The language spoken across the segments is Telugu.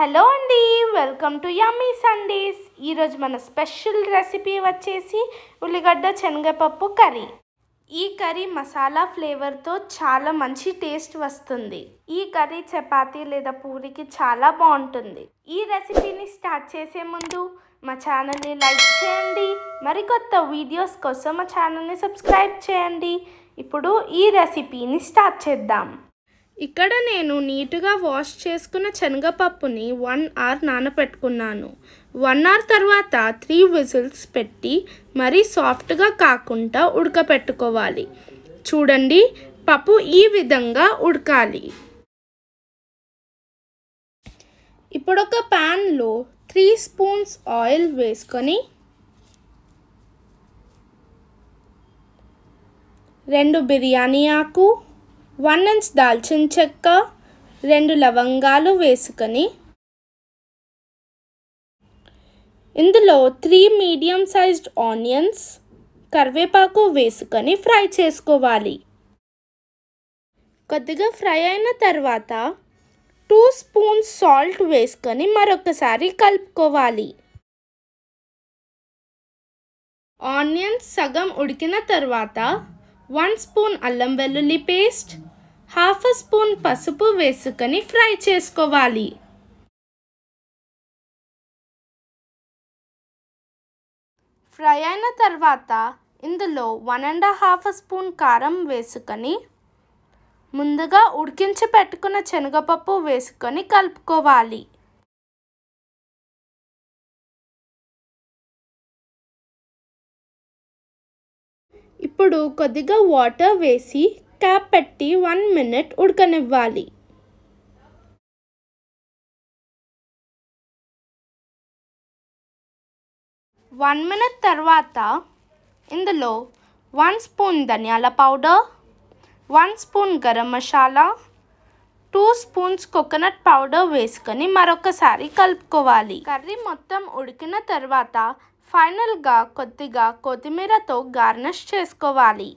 హలో అండి వెల్కమ్ టు యమ్మీ సండేస్ ఈరోజు మన స్పెషల్ రెసిపీ వచ్చేసి ఉల్లిగడ్డ శనగపప్పు కర్రీ ఈ కర్రీ మసాలా ఫ్లేవర్తో చాలా మంచి టేస్ట్ వస్తుంది ఈ కర్రీ చపాతీ లేదా పూరికి చాలా బాగుంటుంది ఈ రెసిపీని స్టార్ట్ చేసే ముందు మా ఛానల్ని లైక్ చేయండి మరికొత్త వీడియోస్ కోసం మా ఛానల్ని సబ్స్క్రైబ్ చేయండి ఇప్పుడు ఈ రెసిపీని స్టార్ట్ చేద్దాం ఇక్కడ నేను నీటుగా వాష్ చేసుకున్న శనగపప్పుని వన్ అవర్ నానపెట్టుకున్నాను వన్ అవర్ తర్వాత త్రీ విజిల్స్ పెట్టి మరీ సాఫ్ట్గా కాకుండా ఉడకపెట్టుకోవాలి చూడండి పప్పు ఈ విధంగా ఉడకాలి ఇప్పుడు ఒక ప్యాన్లో త్రీ స్పూన్స్ ఆయిల్ వేసుకొని రెండు బిర్యానీ ఆకు వన్ ఇంచ్ దాల్చిన చెక్క రెండు లవంగాలు వేసుకొని ఇందులో త్రీ మీడియం సైజ్డ్ ఆనియన్స్ కరివేపాకు వేసుకొని ఫ్రై చేసుకోవాలి కొద్దిగా ఫ్రై అయిన తర్వాత టూ స్పూన్ సాల్ట్ వేసుకొని మరొకసారి కలుపుకోవాలి ఆనియన్స్ సగం ఉడికిన తర్వాత వన్ స్పూన్ అల్లం వెల్లుల్లి పేస్ట్ హాఫ్ స్పూన్ పసుపు వేసుకొని ఫ్రై చేసుకోవాలి ఫ్రై అయిన తర్వాత ఇందులో వన్ అండ్ హాఫ్ స్పూన్ కారం వేసుకొని ముందుగా ఉడికించి పెట్టుకున్న శనగపప్పు వేసుకొని కలుపుకోవాలి ఇప్పుడు కొద్దిగా వాటర్ వేసి క్యాప్ పెట్టి వన్ మినిట్ ఉడకనివ్వాలి వన్ మినిట్ తర్వాత ఇందులో వన్ స్పూన్ ధనియాల powder one spoon garam masala two spoons coconut powder వేసుకొని మరొకసారి కలుపుకోవాలి కర్రీ మొత్తం ఉడికిన తర్వాత ఫైనల్గా కొద్దిగా కొత్తిమీరతో గార్నిష్ చేసుకోవాలి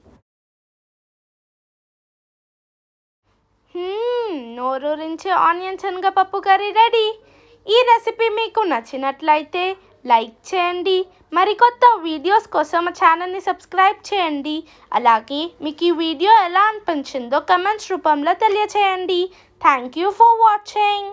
నోరు రించి ఆనియన్ శనగపప్పు కర్రీ రెడీ ఈ రెసిపీ మీకు నచ్చినట్లయితే లైక్ చేయండి మరికొత్త వీడియోస్ కోసం మా ఛానల్ని సబ్స్క్రైబ్ చేయండి అలాగే మీకు ఈ వీడియో ఎలా అనిపించిందో కమెంట్స్ రూపంలో తెలియచేయండి థ్యాంక్ యూ ఫర్ వాచింగ్